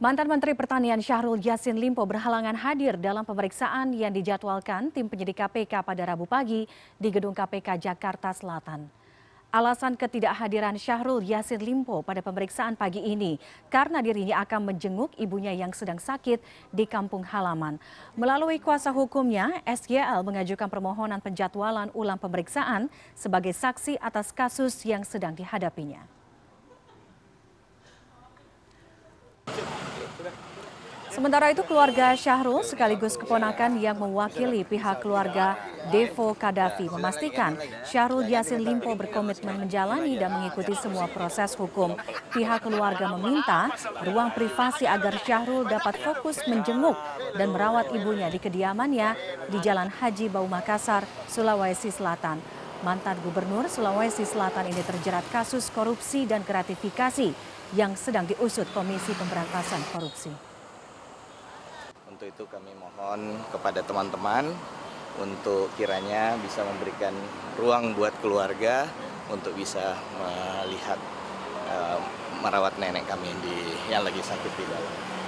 Mantan Menteri Pertanian Syahrul Yassin Limpo berhalangan hadir dalam pemeriksaan yang dijadwalkan tim penyidik KPK pada Rabu pagi di Gedung KPK Jakarta Selatan. Alasan ketidakhadiran Syahrul Yassin Limpo pada pemeriksaan pagi ini karena dirinya akan menjenguk ibunya yang sedang sakit di kampung halaman. Melalui kuasa hukumnya, SGL mengajukan permohonan penjadwalan ulang pemeriksaan sebagai saksi atas kasus yang sedang dihadapinya. Sementara itu keluarga Syahrul sekaligus keponakan yang mewakili pihak keluarga Devo Kadafi memastikan Syahrul Yassin Limpo berkomitmen menjalani dan mengikuti semua proses hukum. Pihak keluarga meminta ruang privasi agar Syahrul dapat fokus menjenguk dan merawat ibunya di kediamannya di Jalan Haji Bau Makassar, Sulawesi Selatan. Mantan Gubernur Sulawesi Selatan ini terjerat kasus korupsi dan gratifikasi yang sedang diusut Komisi Pemberantasan Korupsi. Untuk itu kami mohon kepada teman-teman untuk kiranya bisa memberikan ruang buat keluarga untuk bisa melihat eh, merawat nenek kami yang lagi sakit di dalam.